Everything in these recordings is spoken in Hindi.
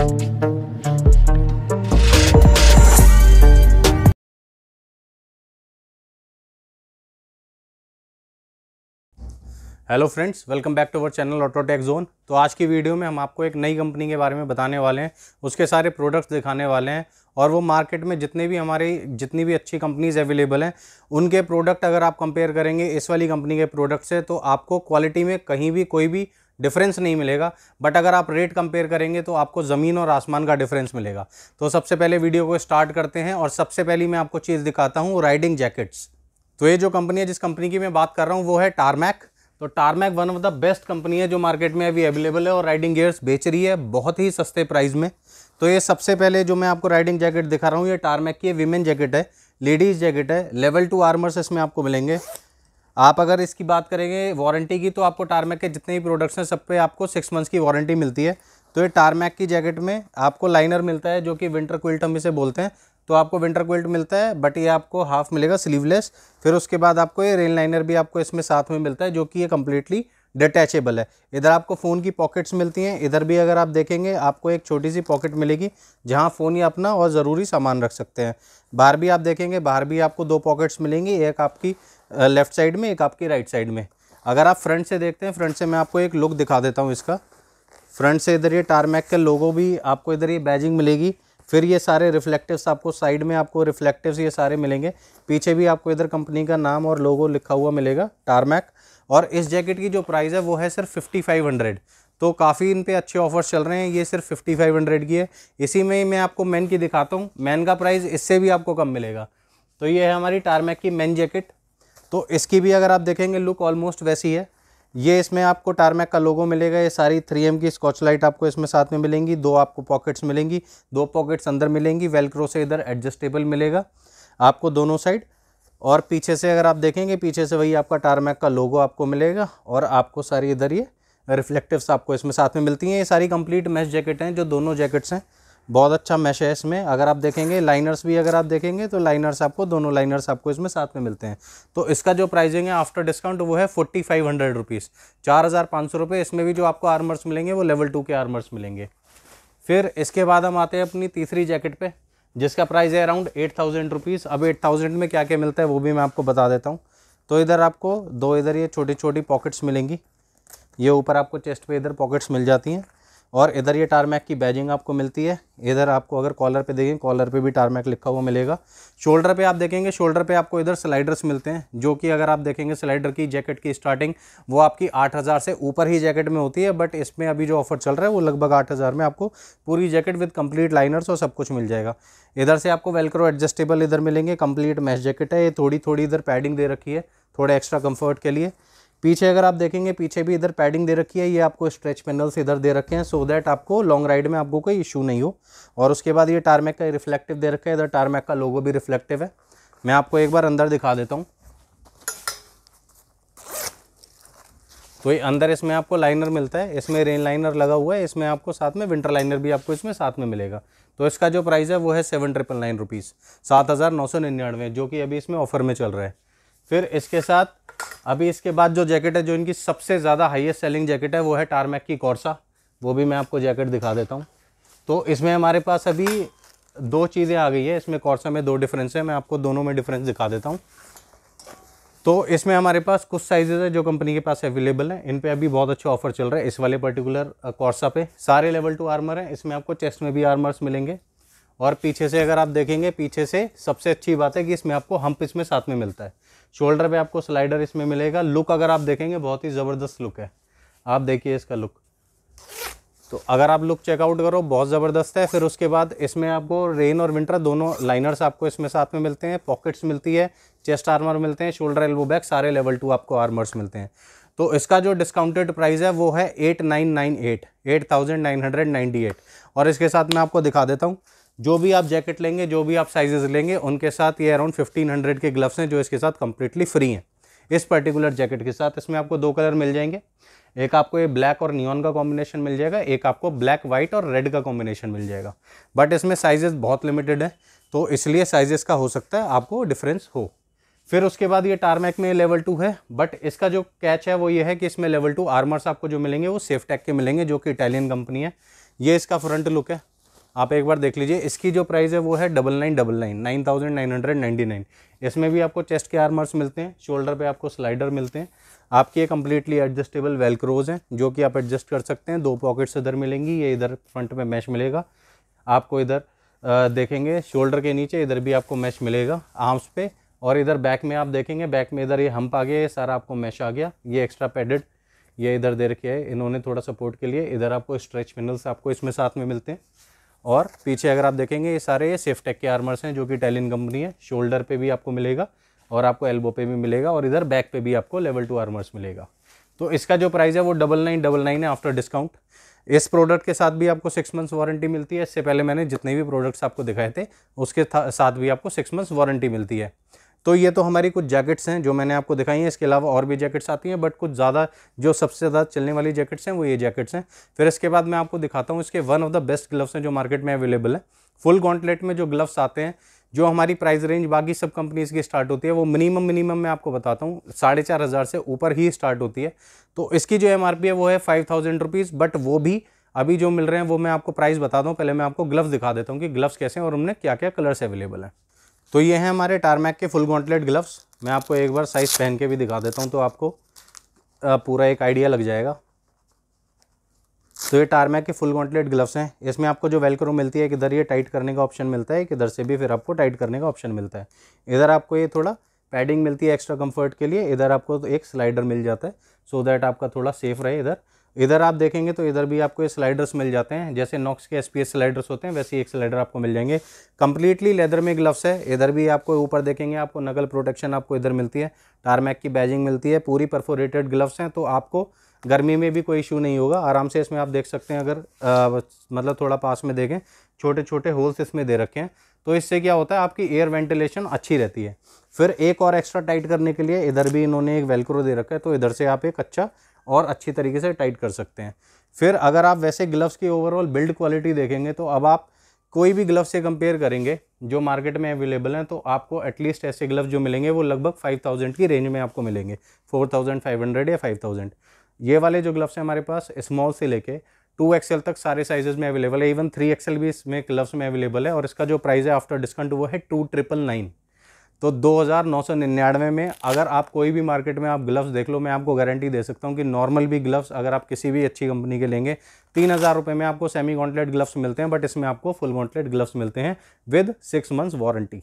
hello friends welcome back to our channel Autotech zone तो आज की वीडियो में हम आपको एक नई कंपनी के बारे में बताने वाले हैं उसके सारे प्रोडक्ट्स दिखाने वाले हैं और वो मार्केट में जितने भी हमारे जितनी भी अच्छी कंपनीज अवेलेबल हैं उनके प्रोडक्ट अगर आप कंपेयर करेंगे इस वाली कंपनी के प्रोडक्ट से तो आपको क्वालिटी में कहीं भी कोई भी डिफरेंस नहीं मिलेगा बट अगर आप रेट कंपेयर करेंगे तो आपको ज़मीन और आसमान का डिफरेंस मिलेगा तो सबसे पहले वीडियो को स्टार्ट करते हैं और सबसे पहली मैं आपको चीज़ दिखाता हूँ राइडिंग जैकेट्स तो ये जो कंपनी है जिस कंपनी की मैं बात कर रहा हूँ वो है टारमैक तो Tarmac one of the best company है जो मार्केट में अभी अवेलेबल है और राइडिंग गेयर्स बेच रही है बहुत ही सस्ते प्राइस में तो ये सबसे पहले जो मैं आपको राइडिंग जैकेट दिखा रहा हूँ ये टारमैक की विमेन जैकेट है लेडीज़ जैकेट है लेवल टू आर्मर्स इसमें आपको मिलेंगे आप अगर इसकी बात करेंगे वारंटी की तो आपको टारमैक के जितने भी प्रोडक्ट्स हैं सब पे आपको सिक्स मंथ्स की वारंटी मिलती है तो ये टारमैक की जैकेट में आपको लाइनर मिलता है जो कि विंटर क्विल्ट हम इसे बोलते हैं तो आपको विंटर क्विल्ट मिलता है बट ये आपको हाफ मिलेगा स्लीवलेस फिर उसके बाद आपको ये रेन लाइनर भी आपको इसमें साथ में मिलता है जो कि ये कम्प्लीटली डिटैचेबल है इधर आपको फ़ोन की पॉकेट्स मिलती हैं इधर भी अगर आप देखेंगे आपको एक छोटी सी पॉकेट मिलेगी जहां फ़ोन या अपना और ज़रूरी सामान रख सकते हैं बाहर भी आप देखेंगे बाहर भी आपको दो पॉकेट्स मिलेंगी एक आपकी लेफ़्ट साइड में एक आपकी राइट साइड में अगर आप फ्रंट से देखते हैं फ्रंट से मैं आपको एक लुक दिखा देता हूँ इसका फ्रंट से इधर ये टारमैक के लोगो भी आपको इधर ये बैजिंग मिलेगी फिर ये सारे रिफ्लेक्टिव्स आपको साइड में आपको रिफ्लेक्टिव्स ये सारे मिलेंगे पीछे भी आपको इधर कंपनी का नाम और लोगो लिखा हुआ मिलेगा टारमैक और इस जैकेट की जो प्राइस है वो है सिर्फ फिफ्टी फाइव हंड्रेड तो काफ़ी इन पे अच्छे ऑफर्स चल रहे हैं ये सिर्फ फिफ्टी फाइव हंड्रेड की है इसी में मैं आपको मैन की दिखाता हूँ मैन का प्राइस इससे भी आपको कम मिलेगा तो ये है हमारी टारमैक की मैन जैकेट तो इसकी भी अगर आप देखेंगे लुक ऑलमोस्ट वैसी है ये इसमें आपको टारमैक का लोगो मिलेगा ये सारी 3M की स्कॉच लाइट आपको इसमें साथ में मिलेंगी दो आपको पॉकेट्स मिलेंगी दो पॉकेट्स अंदर मिलेंगी वेलक्रो से इधर एडजस्टेबल मिलेगा आपको दोनों साइड और पीछे से अगर आप देखेंगे पीछे से वही आपका टारमैक का लोगो आपको मिलेगा और आपको सारी इधर ये रिफ्लेक्टिव्स आपको इसमें साथ में मिलती हैं ये सारी कंप्लीट मैच जैकेट हैं जो दोनों जैकेट्स हैं बहुत अच्छा मैश है इसमें अगर आप देखेंगे लाइनर्स भी अगर आप देखेंगे तो लाइनर्स आपको दोनों लाइनर्स आपको इसमें साथ में मिलते हैं तो इसका जो प्राइसिंग है आफ्टर डिस्काउंट वो है फोर्टी फाइव हंड्रेड रुपीज़ चार हज़ार पाँच सौ रुपये इसमें भी जो आपको आर्मर्स मिलेंगे वो लेवल टू के आर्मर्स मिलेंगे फिर इसके बाद हम आते हैं अपनी तीसरी जैकेट पर जिसका प्राइस है अराउंड एट थाउजेंड रुपीज़ अब एट थाउजेंड में क्या क्या मिलता है वो भी मैं आपको बता देता हूँ तो इधर आपको दो इधर ये छोटी छोटी पॉकेट्स मिलेंगी ये ऊपर आपको चेस्ट पर इधर पॉकेट्स मिल जाती हैं और इधर ये टारमैक की बैजिंग आपको मिलती है इधर आपको अगर कॉलर पे देखें कॉलर पे भी टारमैक लिखा हुआ मिलेगा शोल्डर पे आप देखेंगे शोल्डर पे आपको इधर स्लाइडर्स मिलते हैं जो कि अगर आप देखेंगे स्लाइडर की जैकेट की स्टार्टिंग वो आपकी आठ हज़ार से ऊपर ही जैकेट में होती है बट इसमें अभी जो ऑफर चल रहा है वो लगभग आठ हज़ार में आपको पूरी जैकेट विद कम्प्लीट लाइनर्स और सब कुछ मिल जाएगा इधर से आपको वेलक्रो एडजस्टेबल इधर मिलेंगे कम्प्लीट मैश जैकेट है ये थोड़ी थोड़ी इधर पैडिंग दे रखी है थोड़े एक्स्ट्रा कम्फर्ट के लिए पीछे अगर आप देखेंगे पीछे भी इधर पैडिंग दे रखी है ये आपको स्ट्रेच पैनल्स इधर दे रखे हैं सो so दैट आपको लॉन्ग राइड में आपको कोई इशू नहीं हो और उसके बाद ये टारमैक का रिफ्लेक्टिव दे रखा है इधर टारमैक का लोगो भी रिफ्लेक्टिव है मैं आपको एक बार अंदर दिखा देता हूँ तो ये अंदर इसमें आपको लाइनर मिलता है इसमें रेन लाइनर लगा हुआ है इसमें आपको साथ में विंटर लाइनर भी आपको इसमें साथ में मिलेगा तो इसका जो प्राइस है वो है सेवन ट्रिपल नाइन रुपीज़ सात हज़ार नौ सौ निन्यानवे जो कि अभी इसमें ऑफर में चल रहा है फिर इसके साथ अभी इसके बाद जो जैकेट है जो इनकी सबसे ज़्यादा हाईएस्ट सेलिंग जैकेट है वो है टारमैक की कौरसा वो भी मैं आपको जैकेट दिखा देता हूँ तो इसमें हमारे पास अभी दो चीज़ें आ गई है इसमें कौरसा में दो डिफरेंस है मैं आपको दोनों में डिफरेंस दिखा देता हूँ तो इसमें हमारे पास कुछ साइजेज़ है जो कंपनी के पास अवेलेबल हैं इन पर अभी बहुत अच्छा ऑफर चल रहा है इस वाले पर्टिकुलर कोर्सा पे सारे लेवल टू आर्मर हैं इसमें आपको चेस्ट में भी आर्मर्स मिलेंगे और पीछे से अगर आप देखेंगे पीछे से सबसे अच्छी बात है कि इसमें आपको हम्प इसमें साथ में मिलता है शोल्डर पे आपको स्लाइडर इसमें मिलेगा लुक अगर आप देखेंगे बहुत ही ज़बरदस्त लुक है आप देखिए इसका लुक तो अगर आप लुक चेकआउट करो बहुत ज़बरदस्त है फिर उसके बाद इसमें आपको रेन और विंटर दोनों लाइनर्स आपको इसमें साथ में मिलते हैं पॉकेट्स मिलती है चेस्ट आर्मर मिलते हैं शोल्डर एल्बो बैग सारे लेवल टू आपको आर्मर्स मिलते हैं तो इसका जो डिस्काउंटेड प्राइस है वो है eight nine nine eight eight thousand nine hundred ninety eight और इसके साथ मैं आपको दिखा देता हूँ जो भी आप जैकेट लेंगे जो भी आप साइजेस लेंगे उनके साथ ये अराउंड 1500 के ग्लव्स हैं जो इसके साथ कम्प्लीटली फ्री हैं इस पर्टिकुलर जैकेट के साथ इसमें आपको दो कलर मिल जाएंगे एक आपको ये ब्लैक और नियॉन का कॉम्बिनेशन मिल जाएगा एक आपको ब्लैक वाइट और रेड का कॉम्बिनेशन मिल जाएगा बट इसमें साइजेस बहुत लिमिटेड है तो इसलिए साइजेस का हो सकता है आपको डिफरेंस हो फिर उसके बाद ये टारमैक में लेवल टू है बट इसका जो कैच है वो ये है कि इसमें लेवल टू आर्मर्स आपको जो मिलेंगे वो सेफ टैक के मिलेंगे जो कि इटालियन कंपनी है ये इसका फ्रंट लुक है आप एक बार देख लीजिए इसकी जो प्राइस है वो है double nine double nine nine thousand nine hundred ninety nine इसमें भी आपको चेस्ट के आर्मर्स मिलते हैं शोल्डर पे आपको स्लाइडर मिलते हैं आपकी ये कम्प्लीटली एडजस्टेबल वेलक्रोज हैं जो कि आप एडजस्ट कर सकते हैं दो पॉकेट्स इधर मिलेंगी ये इधर फ्रंट में मैश मिलेगा आपको इधर देखेंगे शोल्डर के नीचे इधर भी आपको मैश मिलेगा आर्म्स पे और इधर बैक में आप देखेंगे बैक में इधर ये हम्प आ गया ये सारा आपको मैश आ गया ये एक्स्ट्रा पैडेड ये इधर दे रखे है इन्होंने थोड़ा सपोर्ट के लिए इधर आपको स्ट्रेच पिनल्स आपको इसमें साथ में मिलते हैं और पीछे अगर आप देखेंगे ये सारे ये सेफ्टेक के आर्मर्स हैं जो कि टेलिन कंपनी है शोल्डर पे भी आपको मिलेगा और आपको एल्बो पे भी मिलेगा और इधर बैक पे भी आपको लेवल टू आर्मर्स मिलेगा तो इसका जो प्राइस है वो डबल नाइन डबल नाइन है आफ्टर डिस्काउंट इस प्रोडक्ट के साथ भी आपको सिक्स मंथ्स वारंटी मिलती है इससे पहले मैंने जितने भी प्रोडक्ट्स आपको दिखाए थे उसके साथ भी आपको सिक्स मंथ्स वारंटी मिलती है तो ये तो हमारी कुछ जैकेट्स हैं जो मैंने आपको दिखाई हैं इसके अलावा और भी जैकेट्स आती हैं बट कुछ ज़्यादा जो सबसे ज़्यादा चलने वाली जैकेट्स हैं वो ये जैकेट्स हैं फिर इसके बाद मैं आपको दिखाता हूँ इसके one of the best gloves हैं जो मार्केट में अवेलेबल है फुल गॉन्टलेट में जो ग्लव्स आते हैं जो हमारी प्राइस रेंज बाकी सब कंपनीज़ की स्टार्ट होती है वो मिनिमम मिनिमम मैं आपको बताता हूँ साढ़े चार हज़ार से ऊपर ही स्टार्ट होती है तो इसकी जो एम है वो है फाइव थाउजेंड रुपीज़ बट वो भी अभी जो मिल रहे हैं वो मैं आपको प्राइस बताता हूँ पहले मैं आपको ग्लव्स दिखा देता हूँ कि ग्लव्स कैसे हैं और उनमें क्या क्या कलर्स अवेलेबल हैं तो ये हैं हमारे टारमैक के फुल गॉन्टलेट ग्लव्स मैं आपको एक बार साइज़ पहन के भी दिखा देता हूँ तो आपको पूरा एक आइडिया लग जाएगा तो ये टारमैक के फुल गॉन्टलेट ग्लव्स हैं इसमें आपको जो वेलक्रो मिलती है इधर ये टाइट करने का ऑप्शन मिलता है किधर से भी फिर आपको टाइट करने का ऑप्शन मिलता है इधर आपको ये थोड़ा पैडिंग मिलती है एक्स्ट्रा कम्फर्ट के लिए इधर आपको तो एक स्लाइडर मिल जाता है सो so दैट आपका थोड़ा सेफ रहे इधर इधर आप देखेंगे तो इधर भी आपको ये स्लाइडर्स मिल जाते हैं जैसे नॉक्स के एसपीएस स्लाइडर्स होते हैं वैसे ही एक स्लाइडर आपको मिल जाएंगे कम्प्लीटली लेदर में ग्लव्स है इधर भी आपको ऊपर देखेंगे आपको नकल प्रोटेक्शन आपको इधर मिलती है टारमैक की बैजिंग मिलती है पूरी परफोरेटेड ग्लव्स हैं तो आपको गर्मी में भी कोई इशू नहीं होगा आराम से इसमें आप देख सकते हैं अगर मतलब थोड़ा पास में देखें छोटे छोटे होल्स इसमें दे रखे हैं तो इससे क्या होता है आपकी एयर वेंटिलेशन अच्छी रहती है फिर एक और एक्स्ट्रा टाइट करने के लिए इधर भी इन्होंने एक वेलक्रो दे रखा है तो इधर से आप एक अच्छा और अच्छी तरीके से टाइट कर सकते हैं फिर अगर आप वैसे ग्लव्स की ओवरऑल बिल्ड क्वालिटी देखेंगे तो अब आप कोई भी ग्लव से कंपेयर करेंगे जो मार्केट में अवेलेबल हैं तो आपको एटलीस्ट ऐसे ग्लव जो मिलेंगे वो लगभग फाइव थाउजेंड की रेंज में आपको मिलेंगे फोर थाउजेंड फाइव हंड्रेड या फाइव थाउजेंड ये वाले जो ग्लव्स हैं हमारे पास स्मॉल से लेके टू एक्सएल तक सारे साइजेज में अवेलेबल है इवन थ्री एक्सएल भी इसमें ग्लव्स में अवेलेबल है और इसका जो प्राइस है आफ्टर डिस्काउंट वो है टू ट्रिपल नाइन तो 2999 में अगर आप कोई भी मार्केट में आप ग्लव्स देख लो मैं आपको गारंटी दे सकता हूँ कि नॉर्मल भी ग्लव्स अगर आप किसी भी अच्छी कंपनी के लेंगे तीन हज़ार रुपये में आपको सेमी गॉन्टलेट ग्लव्स मिलते हैं बट इसमें आपको फुल गॉन्टलेट ग्लव्स मिलते हैं विद सिक्स मंथ्स वारंटी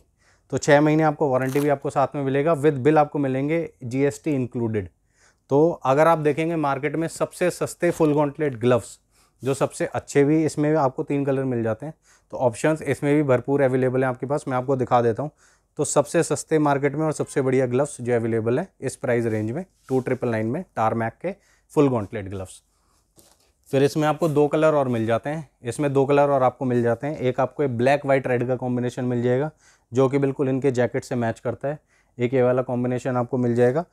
तो छः महीने आपको वारंटी भी आपको साथ में मिलेगा विद बिल आपको मिलेंगे जी इंक्लूडेड तो अगर आप देखेंगे मार्केट में सबसे सस्ते फुल गॉन्टलेट ग्लव्स जो सबसे अच्छे भी इसमें भी आपको तीन कलर मिल जाते हैं तो ऑप्शन इसमें भी भरपूर अवेलेबल हैं आपके पास मैं आपको दिखा देता हूँ तो सबसे सस्ते मार्केट में और सबसे बढ़िया ग्लव्स जो अवेलेबल है इस प्राइस रेंज में टू ट्रिपल नाइन में मैक के फुल गॉन्टलेट ग्लव्स फिर इसमें आपको दो कलर और मिल जाते हैं इसमें दो कलर और आपको मिल जाते हैं एक आपको ब्लैक वाइट रेड का कॉम्बिनेशन मिल जाएगा जो कि बिल्कुल इनके जैकेट से मैच करता है एक ये वाला कॉम्बिनेशन आपको मिल जाएगा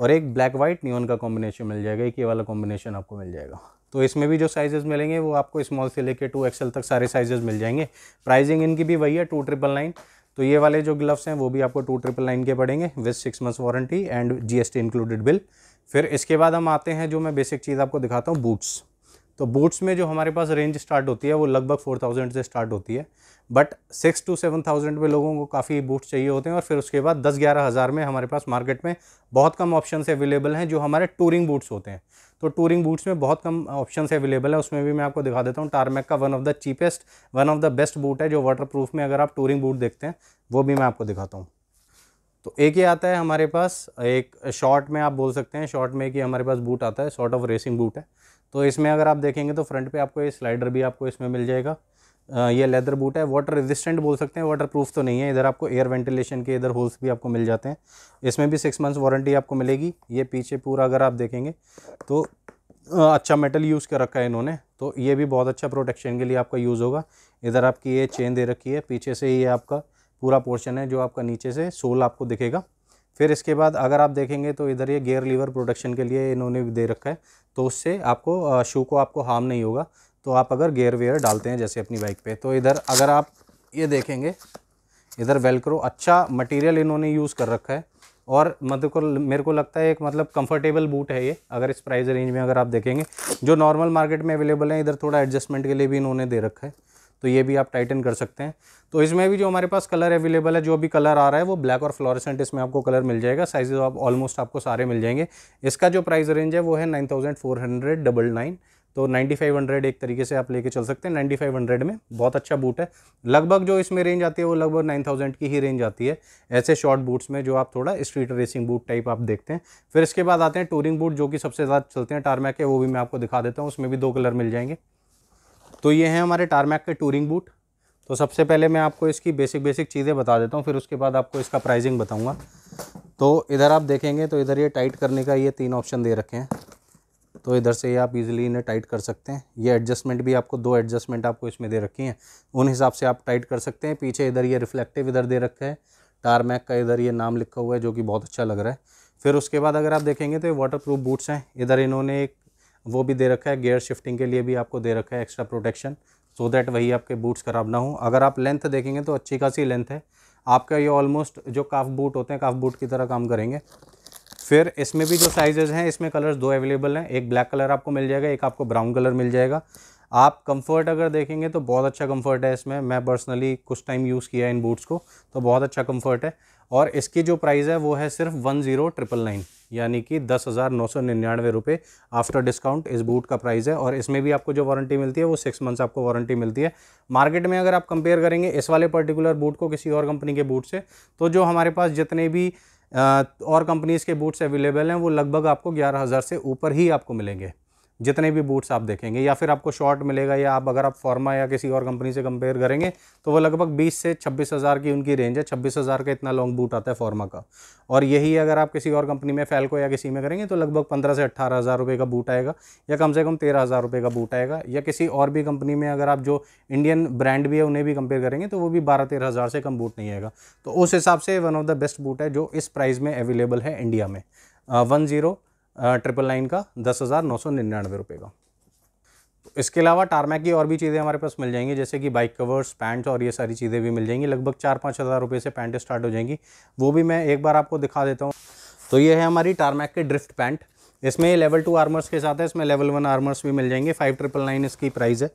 और एक ब्लैक वाइट न्यून का कॉम्बिनेशन मिल जाएगा एक ये वाला कॉम्बिनेशन आपको मिल जाएगा तो इसमें भी जो साइजेज़ मिलेंगे वो आपको स्मॉल से लेके टू एक्सएल तक सारे साइजेस मिल जाएंगे प्राइजिंग इनकी भी वही है टू ट्रिपल नाइन तो ये वाले जो ग्लव्स हैं वो भी आपको टू ट्रिपल नाइन के पड़ेंगे with six months warranty and GST included bill फिर इसके बाद हम आते हैं जो मैं बेसिक चीज़ आपको दिखाता हूँ बूट्स तो बूट्स में जो हमारे पास रेंज स्टार्ट होती है वो लगभग फोर थाउजेंड से स्टार्ट होती है but six two seven thousand में लोगों को काफ़ी बूट्स चाहिए होते हैं और फिर उसके बाद दस ग्यारह हज़ार में हमारे पास मार्केट में बहुत कम ऑप्शन अवेलेबल हैं जो हमारे टूरिंग बूट्स होते हैं तो टूरिंग बूट्स में बहुत कम ऑप्शन अवेलेबल है उसमें भी मैं आपको दिखा देता हूँ टारमेक का one of the cheapest one of the best boot है जो वाटर में अगर आप टूरिंग बूट देखते हैं वो भी मैं आपको दिखाता हूँ तो एक ही आता है हमारे पास एक शॉर्ट में आप बोल सकते हैं शॉर्ट में कि हमारे पास बूट आता है शॉर्ट ऑफ रेसिंग बूट है तो इसमें अगर आप देखेंगे तो फ्रंट पे आपको ये स्लाइडर भी आपको इसमें मिल जाएगा ये लेदर बूट है वाटर रेजिस्टेंट बोल सकते हैं वाटर प्रूफ तो नहीं है इधर आपको एयर वेंटिलेशन के इधर होल्स भी आपको मिल जाते हैं इसमें भी सिक्स मंथ्स वारंटी आपको मिलेगी ये पीछे पूरा अगर आप देखेंगे तो अच्छा मेटल यूज़ कर रखा है इन्होंने तो ये भी बहुत अच्छा प्रोटेक्शन के लिए आपका यूज़ होगा इधर आपकी ये चेन दे रखी है पीछे से ये आपका पूरा पोर्शन है जो आपका नीचे से सोल आपको दिखेगा फिर इसके बाद अगर आप देखेंगे तो इधर ये गेयर लीवर प्रोटेक्शन के लिए इन्होंने दे रखा है तो उससे आपको शू को आपको हार्म नहीं होगा तो आप अगर गेयर वेयर डालते हैं जैसे अपनी बाइक पे तो इधर अगर आप ये देखेंगे इधर वेलक्रो अच्छा मटेरियल इन्होंने यूज़ कर रखा है और मतलब को मेरे को लगता है एक मतलब कंफर्टेबल बूट है ये अगर इस प्राइस रेंज में अगर आप देखेंगे जो नॉर्मल मार्केट में अवेलेबल है इधर थोड़ा एडजस्टमेंट के लिए भी इन्होंने दे रखा है तो ये भी आप टाइटन कर सकते हैं तो इसमें भी जो हमारे पास कलर अवेलेबल है जो भी कलर आ रहा है वो ब्लैक और फ्लोरेसेंट इसमें आपको कलर मिल जाएगा साइजेज आप ऑलमोस्ट आपको सारे मिल जाएंगे इसका जो प्राइस रेंज है वो है nine thousand four hundred double nine तो 9500 एक तरीके से आप लेके चल सकते हैं 9500 में बहुत अच्छा बूट है लगभग जो इसमें रेंज आती है वो लगभग 9000 की ही रेंज आती है ऐसे शॉर्ट बूट्स में जो आप थोड़ा स्ट्रीट रेसिंग बूट टाइप आप देखते हैं फिर इसके बाद आते हैं टूरिंग बूट जो कि सबसे ज़्यादा चलते हैं टारमैक के वो भी मैं आपको दिखा देता हूँ उसमें भी दो कलर मिल जाएंगे तो ये हैं हमारे टारमैक के टूरिंग बूट तो सबसे पहले मैं आपको इसकी बेसिक बेसिक चीज़ें बता देता हूँ फिर उसके बाद आपको इसका प्राइसिंग बताऊँगा तो इधर आप देखेंगे तो इधर ये टाइट करने का ये तीन ऑप्शन दे रखे हैं तो इधर से आप इजीली इन्हें टाइट कर सकते हैं ये एडजस्टमेंट भी आपको दो एडजस्टमेंट आपको इसमें दे रखी हैं उन हिसाब से आप टाइट कर सकते हैं पीछे इधर ये रिफ्लेक्टिव इधर दे रखा है टारमैक का इधर ये नाम लिखा हुआ है जो कि बहुत अच्छा लग रहा है फिर उसके बाद अगर आप देखेंगे तो वाटर प्रूफ बूट्स हैं इधर इन्होंने एक वो भी दे रखा है गेयर शिफ्टिंग के लिए भी आपको दे रखा है एक्स्ट्रा प्रोटेक्शन सो दैट वही आपके बूट्स ख़राब ना हो अगर आप लेंथ देखेंगे तो अच्छी खासी लेंथ है आपका ये ऑलमोस्ट जो काफ बूट होते हैं काफ बूट की तरह काम करेंगे फिर इसमें भी जो साइजेज़ हैं इसमें कलर्स दो अवेलेबल हैं एक ब्लैक कलर आपको मिल जाएगा एक आपको ब्राउन कलर मिल जाएगा आप कंफर्ट अगर देखेंगे तो बहुत अच्छा कंफर्ट है इसमें मैं पर्सनली कुछ टाइम यूज़ किया है इन बूट्स को तो बहुत अच्छा कंफर्ट है और इसकी जो प्राइस है वो है सिर्फ वन ज़ीरो ट्रिपल नाइन यानी कि दस हज़ार नौ सौ निन्यानवे रुपये आफ्टर डिस्काउंट इस बूट का प्राइस है और इसमें भी आपको जो वारंटी मिलती है वो सिक्स मंथ्स आपको वारंटी मिलती है मार्केट में अगर आप कंपेयर करेंगे इस वाले पर्टिकुलर बूट को किसी और कंपनी के बूट से तो जो हमारे पास जितने भी और कंपनीज़ के बूट्स अवेलेबल हैं वो लगभग आपको ग्यारह हज़ार से ऊपर ही आपको मिलेंगे जितने भी बूट्स आप देखेंगे या फिर आपको शॉर्ट मिलेगा या आप अगर आप फॉर्मा या किसी और कंपनी से कंपेयर करेंगे तो वो लगभग 20 से 26,000 की उनकी रेंज है 26,000 का इतना लॉन्ग बूट आता है फॉर्मा का और यही अगर आप किसी और कंपनी में को या किसी में करेंगे तो लगभग पंद्रह से अट्ठारह हज़ार रुपये का बूट आएगा या कम से कम तेरह हज़ार रुपये का बूट आएगा या किसी और भी कंपनी में अगर आप जो इंडियन ब्रांड भी है उन्हें भी कंपेयर करेंगे तो वो भी बारह तेरह हज़ार से कम बूट नहीं आएगा तो उस हिसाब से one of the best boot है जो इस प्राइस में अवेलेबल है इंडिया में वन ज़ीरो ट्रिपल लाइन का दस हज़ार नौ सौ निन्यानवे रुपये का तो इसके अलावा टारमैक की और भी चीज़ें हमारे पास मिल जाएंगी जैसे कि बाइक कवर्स पैंट्स और ये सारी चीज़ें भी मिल जाएंगी लगभग चार पाँच हज़ार रुपये से पैंट स्टार्ट हो जाएंगी वो भी मैं एक बार आपको दिखा देता हूँ तो ये है हमारी टारमैक के ड्रिफ्ट पैंट इसमें लेवल टू आर्मर्स के साथ है इसमें लेवल वन आर्मर्स भी मिल जाएंगे फाइव ट्रिपल नाइन इसकी प्राइस है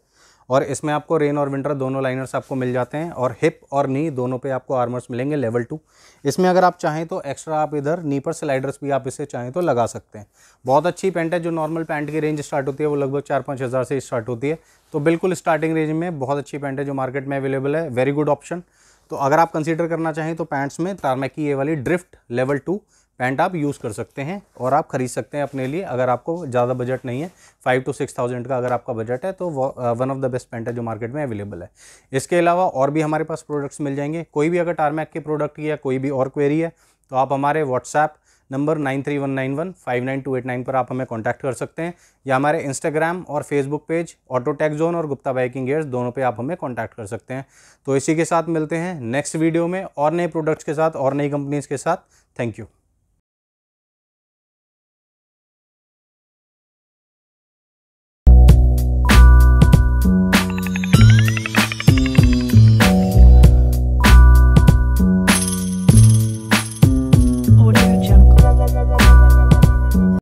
और इसमें आपको रेन और विंटर दोनों लाइनर्स आपको मिल जाते हैं और हिप और नी दोनों पे आपको आर्मर्स मिलेंगे लेवल टू इसमें अगर आप चाहें तो एक्स्ट्रा आप इधर नी पर स्लाइडर्स भी आप इसे चाहें तो लगा सकते हैं बहुत अच्छी पैंट है जो नॉर्मल पैंट की रेंज स्टार्ट होती है वो लगभग चार पाँच हज़ार से स्टार्ट होती है तो बिल्कुल स्टार्टिंग रेंज में बहुत अच्छी पैंट है जो मार्केट में अवेलेबल है वेरी गुड ऑप्शन तो अगर आप कंसिडर करना चाहें तो पैंट्स में तारमैकी ये वाली ड्रिफ्ट लेवल टू पैंट आप यूज़ कर सकते हैं और आप ख़रीद सकते हैं अपने लिए अगर आपको ज़्यादा बजट नहीं है फाइव टू सिक्स थाउजेंड का अगर आपका बजट है तो one of the best pant है जो मार्केट में अवेलेबल है इसके अलावा और भी हमारे पास प्रोडक्ट्स मिल जाएंगे कोई भी अगर टारमैक के प्रोडक्ट या कोई भी और क्वेरी है तो आप हमारे WhatsApp number nine three one nine one five nine two eight nine पर आप हमें कॉन्टैक्ट कर सकते हैं या हमारे इंस्टाग्राम और फेसबुक पेज ऑटोटेक जोन और गुप्ता बाइकिंग एयर्स दोनों पर आप हमें कॉन्टैक्ट कर सकते हैं तो इसी के साथ मिलते हैं नेक्स्ट वीडियो में और नए प्रोडक्ट्स के साथ और नई कंपनीज़ के साथ थैंक यू